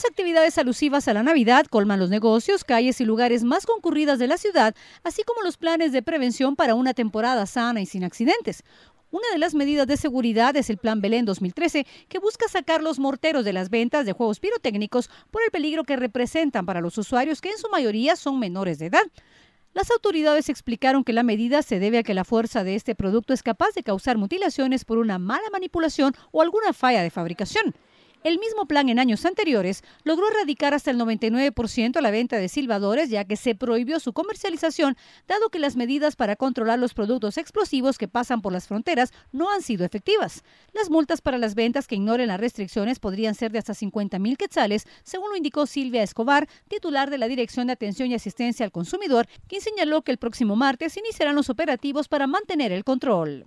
Las actividades alusivas a la Navidad colman los negocios, calles y lugares más concurridas de la ciudad, así como los planes de prevención para una temporada sana y sin accidentes. Una de las medidas de seguridad es el Plan Belén 2013, que busca sacar los morteros de las ventas de juegos pirotécnicos por el peligro que representan para los usuarios, que en su mayoría son menores de edad. Las autoridades explicaron que la medida se debe a que la fuerza de este producto es capaz de causar mutilaciones por una mala manipulación o alguna falla de fabricación. El mismo plan en años anteriores logró erradicar hasta el 99% la venta de silbadores, ya que se prohibió su comercialización, dado que las medidas para controlar los productos explosivos que pasan por las fronteras no han sido efectivas. Las multas para las ventas que ignoren las restricciones podrían ser de hasta 50 mil quetzales, según lo indicó Silvia Escobar, titular de la Dirección de Atención y Asistencia al Consumidor, quien señaló que el próximo martes iniciarán los operativos para mantener el control.